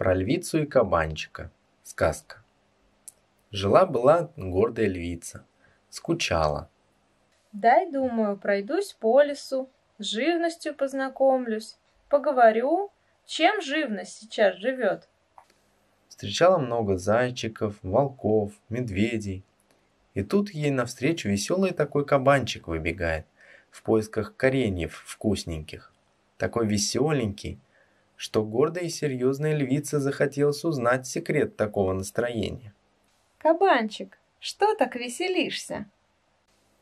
Про львицу и кабанчика. Сказка. Жила-была гордая львица. Скучала. Дай, думаю, пройдусь по лесу, с живностью познакомлюсь, поговорю, чем живность сейчас живет. Встречала много зайчиков, волков, медведей. И тут ей навстречу веселый такой кабанчик выбегает в поисках кореньев вкусненьких. Такой веселенький, что гордая и серьезная львица захотелось узнать секрет такого настроения. «Кабанчик, что так веселишься?»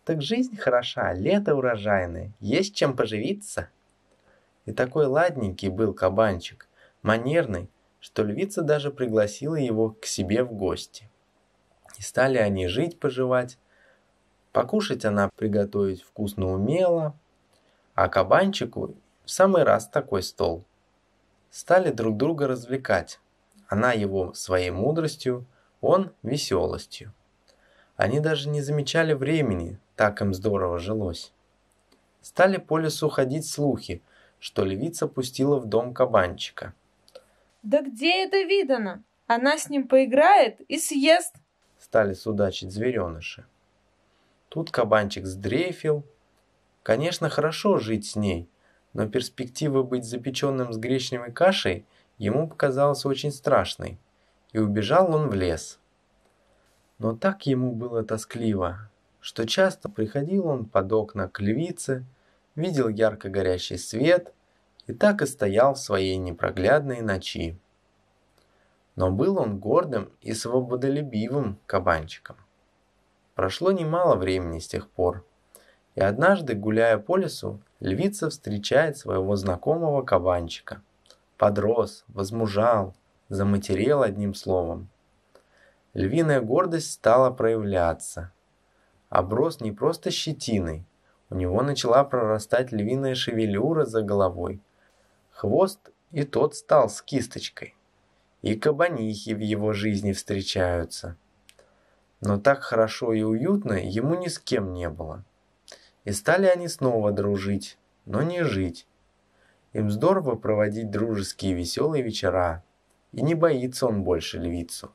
«Так жизнь хороша, лето урожайное, есть чем поживиться». И такой ладненький был кабанчик, манерный, что львица даже пригласила его к себе в гости. И стали они жить-поживать. Покушать она приготовить вкусно умела, а кабанчику в самый раз такой стол – стали друг друга развлекать. Она его своей мудростью, он веселостью. Они даже не замечали времени, так им здорово жилось. Стали по лесу ходить слухи, что львица пустила в дом кабанчика. «Да где это видано? Она с ним поиграет и съест!» Стали судачить звереныши. Тут кабанчик сдрейфил. Конечно, хорошо жить с ней, но перспектива быть запеченным с гречневой кашей ему показалась очень страшной, и убежал он в лес. Но так ему было тоскливо, что часто приходил он под окна к львице, видел ярко горящий свет и так и стоял в своей непроглядной ночи. Но был он гордым и свободолюбивым кабанчиком. Прошло немало времени с тех пор – и однажды, гуляя по лесу, львица встречает своего знакомого кабанчика. Подрос, возмужал, заматерел одним словом. Львиная гордость стала проявляться. Оброс не просто щетиной, у него начала прорастать львиная шевелюра за головой. Хвост и тот стал с кисточкой. И кабанихи в его жизни встречаются. Но так хорошо и уютно ему ни с кем не было. И стали они снова дружить, но не жить. Им здорово проводить дружеские веселые вечера. И не боится он больше львицу.